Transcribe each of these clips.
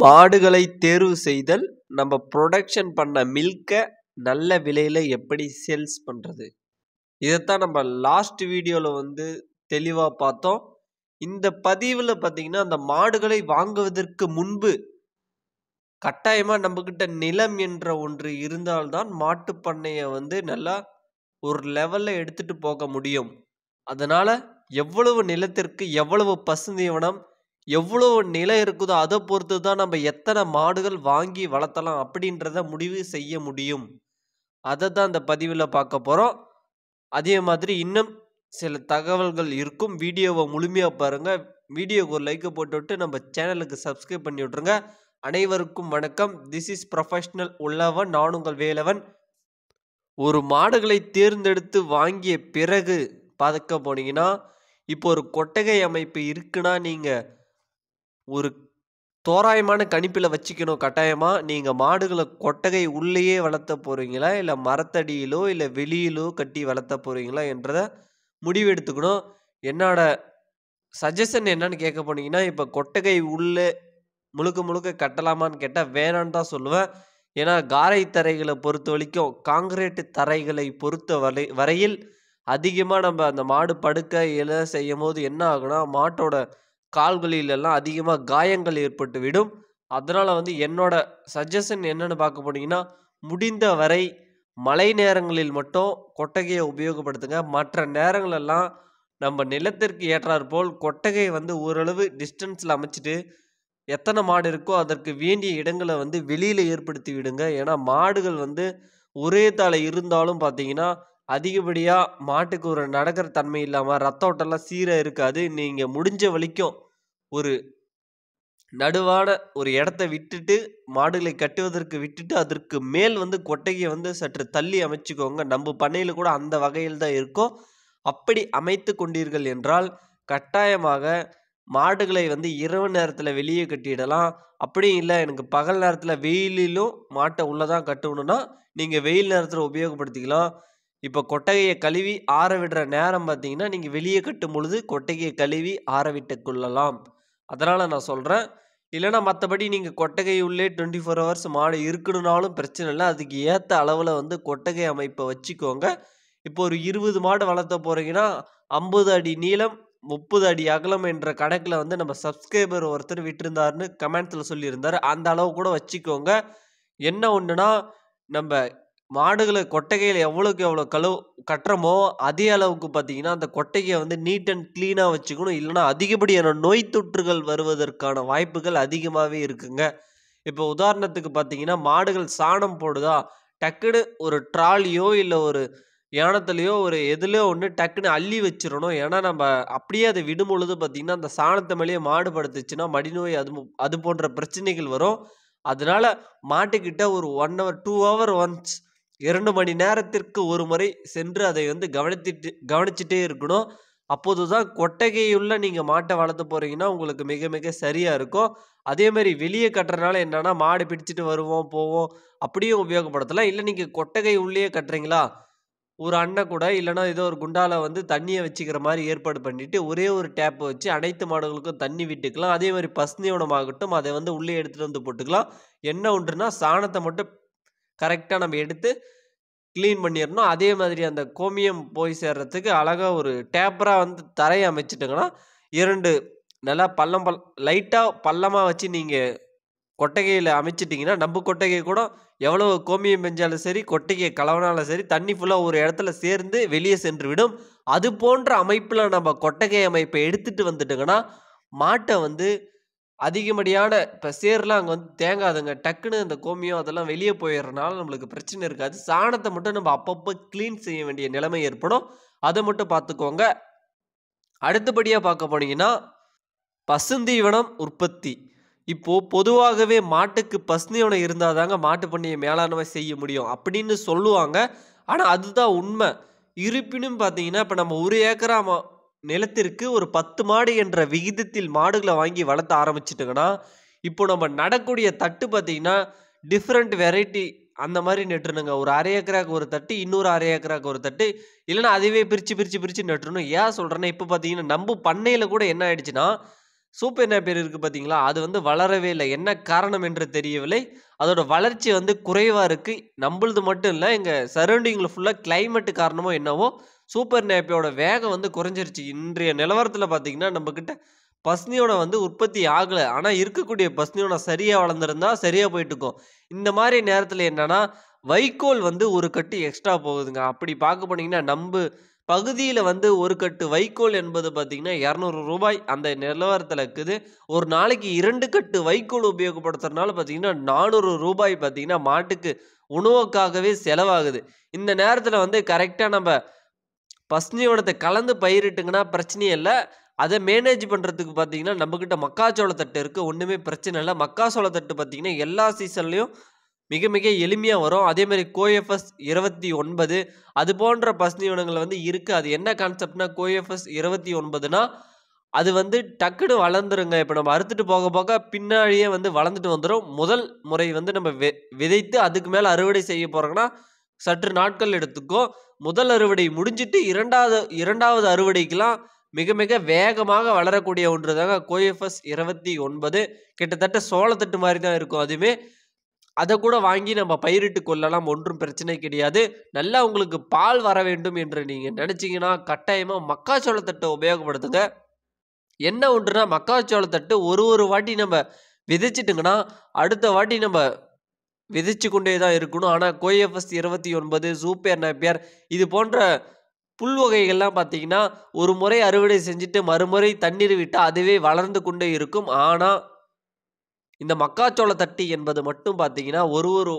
மாடுகளை தேர்வு செய்தல் நம்ம ப்ரொடக்ஷன் பண்ண மில்கை நல்ல விலையில் எப்படி சேல்ஸ் பண்ணுறது இதைத்தான் நம்ம லாஸ்ட் வீடியோவில் வந்து தெளிவாக பார்த்தோம் இந்த பதிவில் பார்த்திங்கன்னா அந்த மாடுகளை வாங்குவதற்கு முன்பு கட்டாயமாக நம்மக்கிட்ட நிலம் என்ற ஒன்று இருந்தால்தான் மாட்டு பண்ணையை வந்து நல்லா ஒரு லெவலில் எடுத்துகிட்டு போக முடியும் அதனால் எவ்வளவு நிலத்திற்கு எவ்வளவு பசுந்தீவனம் எவ்வளோ நிலை இருக்குதோ அதை பொறுத்து தான் நம்ம எத்தனை மாடுகள் வாங்கி வளர்த்தலாம் அப்படின்றத முடிவு செய்ய முடியும் அதை தான் இந்த பதிவில் பார்க்க போகிறோம் அதே மாதிரி இன்னும் சில தகவல்கள் இருக்கும் வீடியோவை முழுமையாக பாருங்கள் வீடியோக்கு ஒரு லைக்கை போட்டுவிட்டு நம்ம சேனலுக்கு சப்ஸ்கிரைப் பண்ணி விட்ருங்க அனைவருக்கும் வணக்கம் திஸ் இஸ் ப்ரொஃபஷ்னல் உள்ளவன் நான் உங்கள் வேலவன் ஒரு மாடுகளை தேர்ந்தெடுத்து வாங்கிய பிறகு பார்க்க போனீங்கன்னா இப்போ ஒரு கொட்டகை அமைப்பு இருக்குன்னா நீங்கள் ஒரு தோராயமான கணிப்பில் வச்சுக்கணும் கட்டாயமாக நீங்கள் மாடுகளை கொட்டகை உள்ளேயே வளர்த்த போகிறீங்களா இல்லை மரத்தடியிலோ இல்லை வெளியிலோ கட்டி வளர்த்த போகிறீங்களா என்றதை முடிவு எடுத்துக்கணும் என்னோட சஜஷன் என்னன்னு கேட்க போனீங்கன்னா இப்போ கொட்டகை உள்ளே முழுக்க முழுக்க கட்டலாமான்னு கேட்டால் வேணான்னு தான் சொல்லுவேன் ஏன்னா காரை தரைகளை பொறுத்த வரைக்கும் காங்கிரீட் தரைகளை பொறுத்த வரை வரையில் அதிகமாக நம்ம அந்த மாடு படுக்க இல செய்யும் போது என்ன ஆகுனா மாட்டோட கால்களிலெல்லாம் அதிகமாக காயங்கள் ஏற்பட்டுவிடும் அதனால் வந்து என்னோட சஜஷன் என்னென்னு பார்க்க போனீங்கன்னா முடிந்த வரை மழை நேரங்களில் மட்டும் கொட்டகையை உபயோகப்படுத்துங்க மற்ற நேரங்களெல்லாம் நம்ம நிலத்திற்கு ஏற்றாற்போல் கொட்டகையை வந்து ஓரளவு டிஸ்டன்ஸில் அமைச்சிட்டு எத்தனை மாடு இருக்கோ அதற்கு வேண்டிய இடங்களை வந்து வெளியில் ஏற்படுத்தி விடுங்க ஏன்னா மாடுகள் வந்து ஒரே தலை இருந்தாலும் பார்த்தீங்கன்னா அதிகப்படியாக மாட்டுக்கு ஒரு நடக்கிற தன்மை இல்லாமல் ரத்த ஓட்டம்லாம் சீராக இருக்காது நீங்கள் முடிஞ்ச வலிக்கும் ஒரு நடுவான ஒரு இடத்த விட்டுட்டு மாடுகளை கட்டுவதற்கு விட்டுட்டு அதற்கு மேல் வந்து கொட்டகையை வந்து சற்று தள்ளி அமைச்சுக்கோங்க நம்ம பண்ணையில் கூட அந்த வகையில் தான் இருக்கும் அப்படி அமைத்து கொண்டீர்கள் என்றால் கட்டாயமாக மாடுகளை வந்து இரவு நேரத்தில் வெளியே கட்டிடலாம் அப்படியும் இல்லை எனக்கு பகல் நேரத்தில் வெயிலிலும் மாட்டை உள்ளே தான் கட்டணும்னா நீங்கள் வெயில் நேரத்தில் உபயோகப்படுத்திக்கலாம் இப்போ கொட்டகையை கழுவி ஆற விடுற நேரம் பார்த்தீங்கன்னா நீங்கள் வெளியே கட்டும் பொழுது கொட்டகையை கழுவி ஆற விட்டு கொள்ளலாம் அதனால் நான் சொல்கிறேன் இல்லைனா மற்றபடி நீங்கள் கொட்டகை உள்ளே டுவெண்ட்டி ஃபோர் ஹவர்ஸ் மாடு இருக்கணுனாலும் பிரச்சனை இல்லை அதுக்கு ஏற்ற அளவில் வந்து கொட்டகை அமைப்பை வச்சுக்கோங்க இப்போ ஒரு இருபது மாடு வளர்த்த போகிறீங்கன்னா ஐம்பது அடி நீளம் முப்பது அடி அகலம் என்ற கணக்கில் வந்து நம்ம சப்ஸ்கிரைபர் ஒருத்தர் விட்டிருந்தாருன்னு கமெண்ட்ஸில் சொல்லியிருந்தார் அந்த அளவு கூட வச்சுக்கோங்க என்ன ஒன்றுனா நம்ம மாடுகளை கொட்டகையில் எவ்வளோக்கு எவ்வளோ கழு கட்டுறமோ அதே அளவுக்கு பார்த்தீங்கன்னா அந்த கொட்டகையை வந்து நீட் அண்ட் க்ளீனாக வச்சுக்கணும் இல்லைனா அதிகப்படியான நோய் தொற்றுகள் வருவதற்கான வாய்ப்புகள் அதிகமாகவே இருக்குங்க இப்போ உதாரணத்துக்கு பார்த்தீங்கன்னா மாடுகள் சாணம் போடுதா டக்குன்னு ஒரு ட்ராலியோ இல்லை ஒரு யானத்துலேயோ ஒரு எதுலேயோ ஒன்று டக்குன்னு அள்ளி வச்சிடணும் ஏன்னா நம்ம அப்படியே அதை விடும் பொழுது பார்த்திங்கன்னா அந்த சாணத்தை மேலேயே மாடுபடுத்துச்சுன்னா மடிநோய் அது அது போன்ற பிரச்சனைகள் வரும் அதனால் மாட்டுக்கிட்ட ஒரு one hour two hour once இரண்டு மணி நேரத்திற்கு ஒரு முறை சென்று அதை வந்து கவனித்திட்டு கவனிச்சிட்டே இருக்கணும் அப்போது தான் கொட்டகையுள்ள நீங்கள் மாட்டை வளர்த்து போகிறீங்கன்னா உங்களுக்கு மிக மிக சரியாக இருக்கும் அதேமாதிரி வெளியே கட்டுறதுனால என்னென்னா மாடு பிடிச்சிட்டு வருவோம் போவோம் அப்படியும் உபயோகப்படுத்தலாம் இல்லை நீங்கள் கொட்டகை உள்ளே கட்டுறீங்களா ஒரு அண்ணன் கூட இல்லைனா ஏதோ ஒரு குண்டால வந்து தண்ணியை வச்சுக்கிற மாதிரி ஏற்பாடு பண்ணிவிட்டு ஒரே ஒரு டேப்பை வச்சு அனைத்து மாடுகளுக்கும் தண்ணி விட்டுக்கலாம் அதே மாதிரி பசுநியோனமாகட்டும் அதை வந்து உள்ளே எடுத்துகிட்டு வந்து போட்டுக்கலாம் என்ன ஒன்றுனா சாணத்தை மட்டும் கரெக்டாக நம்ம எடுத்து க்ளீன் பண்ணிடணும் அதே மாதிரி அந்த கோமியம் போய் சேர்றதுக்கு அழகாக ஒரு டேப்பராக வந்து தரையை அமைச்சிட்டிங்கன்னா இரண்டு நல்லா பள்ளம் பல் லைட்டாக பள்ளமாக வச்சு நீங்கள் கொட்டகையில் அமைச்சிட்டிங்கன்னா நம்ம கொட்டகை கூட எவ்வளோ கோமியம் பெஞ்சாலும் சரி கொட்டகையை கலவனாலும் சரி தண்ணி ஃபுல்லாக ஒரு இடத்துல சேர்ந்து வெளியே சென்று விடும் அது போன்ற அமைப்பில் நம்ம கொட்டகை அமைப்பை எடுத்துகிட்டு வந்துட்டோங்கன்னா மாட்டை வந்து அதிகப்படியான இப்போ சேர்லாம் அங்கே வந்து தேங்காதுங்க டக்குன்னு அந்த கோமியம் அதெல்லாம் வெளியே போயிடுறதுனால நம்மளுக்கு பிரச்சனை இருக்காது சாணத்தை மட்டும் நம்ம அப்பப்போ க்ளீன் செய்ய வேண்டிய நிலைமை ஏற்படும் அதை மட்டும் பார்த்துக்கோங்க அடுத்தபடியாக பார்க்க போனீங்கன்னா பசுந்தீவனம் உற்பத்தி இப்போது பொதுவாகவே மாட்டுக்கு பசுந்தீவனம் இருந்தால் தாங்க மாட்டு பண்ணியை மேலாண்மை செய்ய முடியும் அப்படின்னு சொல்லுவாங்க ஆனால் அதுதான் உண்மை இருப்பினும் பார்த்தீங்கன்னா இப்போ நம்ம ஒரு ஏக்கரா நிலத்திற்கு ஒரு பத்து மாடு என்ற விகிதத்தில் மாடுகளை வாங்கி வளர்த்த ஆரம்பிச்சிட்டோங்கன்னா இப்போ நம்ம நடக்கூடிய தட்டு பார்த்திங்கன்னா டிஃப்ரெண்ட் வெரைட்டி அந்த மாதிரி நெட்டுணுங்க ஒரு அரை ஏக்கராக்கு ஒரு தட்டு இன்னொரு அரை ஏக்கராக்கு ஒரு தட்டு இல்லைன்னா அதுவே பிரித்து பிரித்து பிரித்து நட்டுணும் ஏன் சொல்கிறேன்னா இப்போ பார்த்தீங்கன்னா நம்ம பண்ணையில் கூட என்ன ஆயிடுச்சுன்னா சூப்பர் என்ன பேர் இருக்குது பார்த்தீங்களா அது வந்து வளரவே இல்லை என்ன காரணம் என்று தெரியவில்லை அதோடய வளர்ச்சி வந்து குறைவாக இருக்குது நம்மளது மட்டும் இல்லை எங்கள் சரௌண்டிங்கில் ஃபுல்லாக கிளைமேட்டு காரணமோ என்னவோ சூப்பர் நேப்பையோட வேகம் வந்து குறைஞ்சிருச்சு இன்றைய நிலவரத்தில் பார்த்தீங்கன்னா நம்மக்கிட்ட பஸ்னியோட வந்து உற்பத்தி ஆகலை ஆனால் இருக்கக்கூடிய பஸ்னியோட சரியாக வளர்ந்துருந்தா சரியாக போயிட்டுருக்கோம் இந்த மாதிரி நேரத்தில் என்னென்னா வைக்கோல் வந்து ஒரு கட்டு எக்ஸ்ட்ரா போகுதுங்க அப்படி பார்க்க போனீங்கன்னா நம்ம பகுதியில் வந்து ஒரு கட்டு வைக்கோல் என்பது பார்த்திங்கன்னா இரநூறு ரூபாய் அந்த நிலவரத்தில் இருக்குது ஒரு நாளைக்கு இரண்டு கட்டு வைக்கோல் உபயோகப்படுத்துறதுனால பார்த்திங்கன்னா நானூறு ரூபாய் பார்த்திங்கன்னா மாட்டுக்கு உணவுக்காகவே செலவாகுது இந்த நேரத்தில் வந்து கரெக்டாக நம்ம பசுஞ்சு கலந்து பயிரிட்டுங்கன்னா பிரச்சனையே இல்லை அதை மேனேஜ் பண்ணுறதுக்கு பார்த்தீங்கன்னா நம்மக்கிட்ட மக்காச்சோளத்தட்டு இருக்குது ஒன்றுமே பிரச்சனை இல்லை மக்காச்சோளத்தட்டு பார்த்திங்கன்னா எல்லா சீசன்லேயும் மிக மிக எளிமையாக வரும் அதேமாதிரி கோஎஃப்எஸ் இருபத்தி ஒன்பது அது போன்ற பசுனி உணங்கள் வந்து இருக்குது அது என்ன கான்செப்ட்னா கோஎஃப்எஸ் இருபத்தி ஒன்பதுனா அது வந்து டக்குன்னு வளர்ந்துருங்க இப்போ நம்ம அறுத்துட்டு போக போக பின்னாடியே வந்து வளர்ந்துட்டு வந்துடும் முதல் முறை வந்து நம்ம விதைத்து அதுக்கு மேலே அறுவடை செய்ய போகிறோங்கன்னா சற்று நாட்கள் எடுத்துக்கோ முதல் அறுவடை முடிஞ்சிட்டு இரண்டாவது இரண்டாவது அறுவடைக்கெலாம் மிக மிக வேகமாக வளரக்கூடிய ஒன்று தாங்க கோஎஃப்எஸ் இருபத்தி ஒன்பது கிட்டத்தட்ட சோளத்தட்டு மாதிரி தான் இருக்கும் அதுவுமே அதை கூட வாங்கி நம்ம பயிரிட்டு கொள்ளலாம் ஒன்றும் பிரச்சனை கிடையாது நல்லா உங்களுக்கு பால் வர வேண்டும் என்று நீங்கள் நினச்சிங்கன்னா கட்டாயமாக மக்காச்சோளத்தட்டை உபயோகப்படுத்துங்க என்ன ஒன்றுனா மக்காச்சோளத்தட்டு ஒரு ஒரு வாட்டி நம்ம விதைச்சிட்டுங்கன்னா அடுத்த வாட்டி நம்ம விதிச்சு கொண்டே தான் இருக்கணும் ஆனால் கோஎஃப்எஸ் இருபத்தி ஒன்பது சூப்பர் நேப்பியர் இது போன்ற புல் வகைகள்லாம் பார்த்தீங்கன்னா ஒரு முறை அறுவடை செஞ்சுட்டு மறுமுறை தண்ணீர் விட்டால் அதுவே வளர்ந்து கொண்டே இருக்கும் ஆனால் இந்த மக்காச்சோள தட்டி என்பது மட்டும் பார்த்தீங்கன்னா ஒரு ஒரு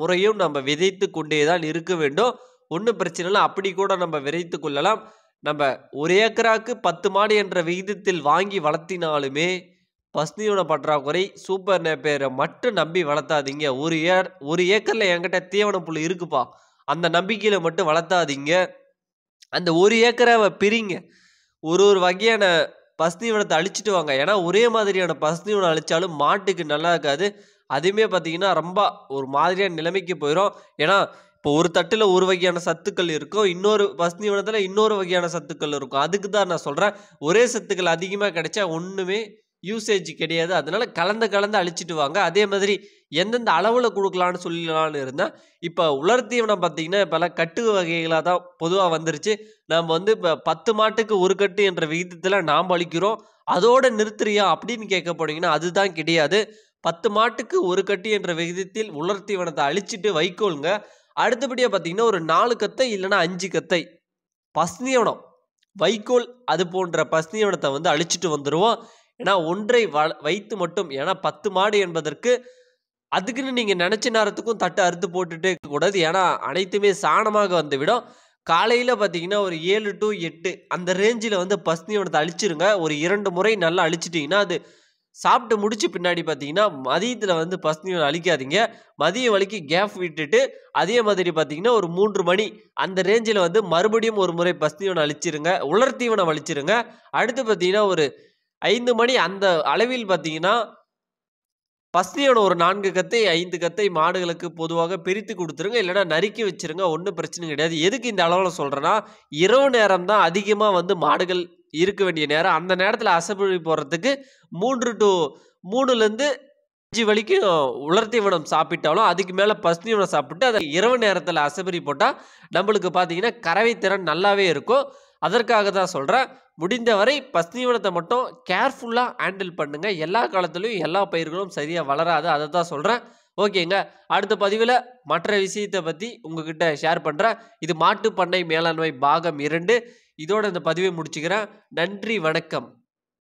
முறையும் நம்ம விதைத்து கொண்டே தான் இருக்க வேண்டும் ஒன்றும் பிரச்சனை இல்லை அப்படி கூட நம்ம விதைத்து கொள்ளலாம் நம்ம ஒரு ஏக்கராக்கு பத்து மாடு என்ற விகிதத்தில் வாங்கி வளர்த்தினாலுமே வசதியோட பற்றாக்குறை சூப்பர் நேப்பேரை மட்டும் நம்பி வளர்த்தாதீங்க ஒரு ஏ ஒரு ஏக்கரில் என்கிட்ட தீவன புல் இருக்குப்பா அந்த நம்பிக்கையில் மட்டும் வளர்த்தாதீங்க அந்த ஒரு ஏக்கரை பிரிங்க ஒரு ஒரு வகையான தீவனத்தை அழிச்சிட்டு வாங்க ஏன்னா ஒரே மாதிரியான தீவனம் அழிச்சாலும் மாட்டுக்கு நல்லா இருக்காது அதுவுமே பார்த்தீங்கன்னா ரொம்ப ஒரு மாதிரியான நிலைமைக்கு போயிடும் ஏன்னா இப்போ ஒரு தட்டில் ஒரு வகையான சத்துக்கள் இருக்கும் இன்னொரு பசுதீவனத்தில் இன்னொரு வகையான சத்துக்கள் இருக்கும் அதுக்கு தான் நான் சொல்கிறேன் ஒரே சத்துக்கள் அதிகமாக கிடைச்சா ஒன்றுமே யூசேஜ் கிடையாது அதனால் கலந்து கலந்து அழிச்சிட்டு வாங்க அதே மாதிரி எந்தெந்த அளவில் கொடுக்கலான்னு சொல்லலான்னு இருந்தால் இப்போ உலர் தீவனம் பார்த்தீங்கன்னா இப்போல்லாம் கட்டு வகைகளாக தான் பொதுவாக வந்துருச்சு நம்ம வந்து இப்போ பத்து மாட்டுக்கு ஒரு கட்டு என்ற விகிதத்தில் நாம் அழிக்கிறோம் அதோடு நிறுத்துறியா அப்படின்னு கேட்க போனீங்கன்னா அதுதான் கிடையாது பத்து மாட்டுக்கு ஒரு கட்டு என்ற விகிதத்தில் உலர் தீவனத்தை அழிச்சிட்டு வைக்கோலுங்க அடுத்தபடியாக பார்த்தீங்கன்னா ஒரு நாலு கத்தை இல்லைன்னா அஞ்சு கத்தை பசுநீவனம் வைக்கோல் அது போன்ற பசுநீவனத்தை வந்து அழிச்சிட்டு வந்துடுவோம் ஏன்னா ஒன்றை வைத்து மட்டும் ஏன்னா பத்து மாடு என்பதற்கு அதுக்குன்னு நீங்கள் நினச்ச நேரத்துக்கும் தட்டு அறுத்து போட்டுட்டே கூடாது ஏன்னா அனைத்துமே சாணமாக வந்துவிடும் காலையில் பார்த்தீங்கன்னா ஒரு ஏழு டு எட்டு அந்த ரேஞ்சில் வந்து பஸ்னியோடத்தை அழிச்சிருங்க ஒரு இரண்டு முறை நல்லா அழிச்சிட்டிங்கன்னா அது சாப்பிட்டு முடிச்சு பின்னாடி பார்த்தீங்கன்னா மதியத்தில் வந்து பஸ்னியோட அழிக்காதீங்க மதியம் வலிக்கு கேப் விட்டுட்டு அதே மாதிரி பார்த்தீங்கன்னா ஒரு மூன்று மணி அந்த ரேஞ்சில் வந்து மறுபடியும் ஒரு முறை பஸ்னியோட அழிச்சிருங்க உலர்த்தீவனம் அழிச்சிருங்க அடுத்து பார்த்தீங்கன்னா ஒரு ஐந்து மணி அந்த அளவில் பார்த்தீங்கன்னா பஸ்தியோட ஒரு நான்கு கத்தை ஐந்து கத்தை மாடுகளுக்கு பொதுவாக பிரித்து கொடுத்துருங்க இல்லைன்னா நறுக்கி வச்சுருங்க ஒன்றும் பிரச்சனை கிடையாது எதுக்கு இந்த அளவில் சொல்கிறேன்னா இரவு நேரம் தான் அதிகமாக வந்து மாடுகள் இருக்க வேண்டிய நேரம் அந்த நேரத்தில் அசைப்பொழி போகிறதுக்கு மூன்று டு மூணுலேருந்து அஞ்சு உலர்த்தி வனம் சாப்பிட்டாலும் அதுக்கு மேலே வனம் சாப்பிட்டு அதை இரவு நேரத்தில் அசபரி போட்டால் நம்மளுக்கு பார்த்தீங்கன்னா கறவை திறன் நல்லாவே இருக்கும் அதற்காக தான் சொல்கிறேன் முடிந்தவரை பசுநீவனத்தை மட்டும் கேர்ஃபுல்லாக ஹேண்டில் பண்ணுங்கள் எல்லா காலத்துலேயும் எல்லா பயிர்களும் சரியாக வளராது அதை தான் சொல்கிறேன் ஓகேங்க அடுத்த பதிவில் மற்ற விஷயத்தை பற்றி உங்ககிட்ட ஷேர் பண்ணுறேன் இது மாட்டு பண்ணை மேலாண்மை பாகம் இரண்டு இதோட இந்த பதிவை முடிச்சுக்கிறேன் நன்றி வணக்கம்